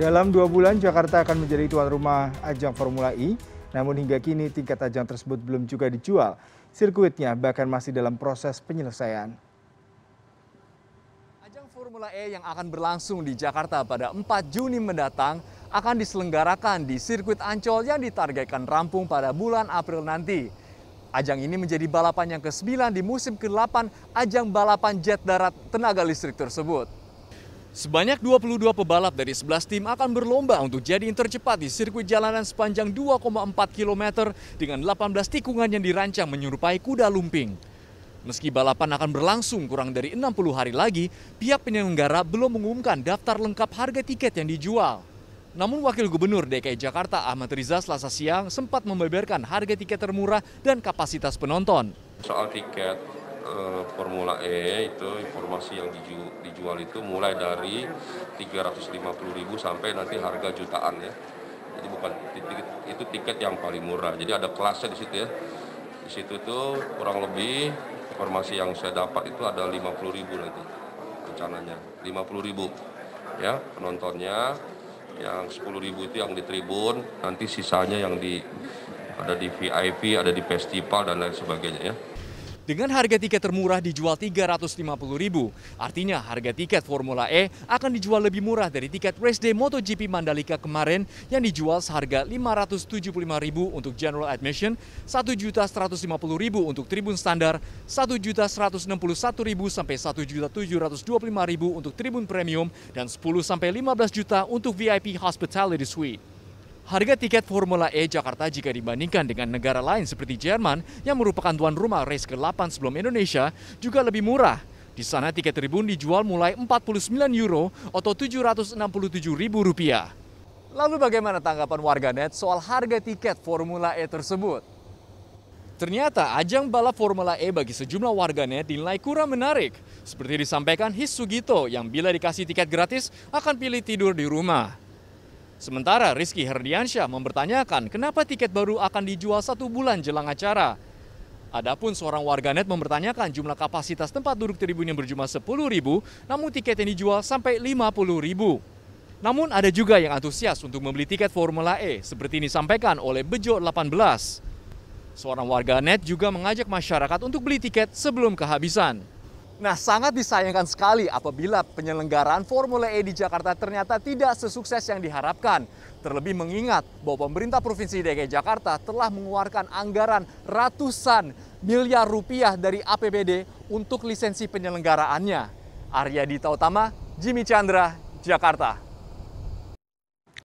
Dalam dua bulan, Jakarta akan menjadi tuan rumah ajang Formula E. Namun hingga kini tingkat ajang tersebut belum juga dijual. Sirkuitnya bahkan masih dalam proses penyelesaian. Ajang Formula E yang akan berlangsung di Jakarta pada 4 Juni mendatang akan diselenggarakan di sirkuit Ancol yang ditargetkan rampung pada bulan April nanti. Ajang ini menjadi balapan yang ke-9 di musim ke-8 ajang balapan jet darat tenaga listrik tersebut. Sebanyak 22 pebalap dari 11 tim akan berlomba untuk jadi yang tercepat di sirkuit jalanan sepanjang 2,4 km dengan 18 tikungan yang dirancang menyerupai kuda lumping. Meski balapan akan berlangsung kurang dari 60 hari lagi, pihak penyelenggara belum mengumumkan daftar lengkap harga tiket yang dijual. Namun Wakil Gubernur DKI Jakarta Ahmad Riza selasa siang sempat membeberkan harga tiket termurah dan kapasitas penonton. Soal tiket Eh, Formula E itu informasi yang dijual itu mulai dari 350.000 sampai nanti harga jutaan ya. Jadi bukan itu tiket yang paling murah. Jadi ada kelasnya di situ ya. Di situ itu kurang lebih informasi yang saya dapat itu ada 50.000 nanti rencananya. 50.000 ya penontonnya yang 10.000 itu yang di tribun, nanti sisanya yang di ada di VIP, ada di festival dan lain sebagainya ya dengan harga tiket termurah dijual Rp350.000. Artinya harga tiket Formula E akan dijual lebih murah dari tiket race day MotoGP Mandalika kemarin yang dijual seharga Rp575.000 untuk general admission, Rp1.150.000 untuk tribun standar, Rp1.161.000 sampai Rp1.725.000 untuk tribun premium, dan rp 10 sampai 15 juta untuk VIP hospitality suite. Harga tiket Formula E Jakarta jika dibandingkan dengan negara lain seperti Jerman yang merupakan tuan rumah race ke-8 sebelum Indonesia juga lebih murah. Di sana tiket tribun dijual mulai 49 euro atau 767 ribu rupiah. Lalu bagaimana tanggapan warganet soal harga tiket Formula E tersebut? Ternyata ajang balap Formula E bagi sejumlah warganet dinilai kurang menarik. Seperti disampaikan His Sugito yang bila dikasih tiket gratis akan pilih tidur di rumah. Sementara Rizky Herdiansyah mempertanyakan kenapa tiket baru akan dijual satu bulan jelang acara. Adapun seorang warganet mempertanyakan jumlah kapasitas tempat duduk tribun yang berjumlah ribu, namun tiket yang dijual sampai ribu. Namun ada juga yang antusias untuk membeli tiket Formula E, seperti ini disampaikan oleh Bejo 18. Seorang warganet juga mengajak masyarakat untuk beli tiket sebelum kehabisan. Nah, sangat disayangkan sekali apabila penyelenggaraan Formula E di Jakarta ternyata tidak sesukses yang diharapkan. Terlebih mengingat bahwa pemerintah Provinsi DKI Jakarta telah mengeluarkan anggaran ratusan miliar rupiah dari APBD untuk lisensi penyelenggaraannya. Arya Dita Utama, Jimmy Chandra, Jakarta.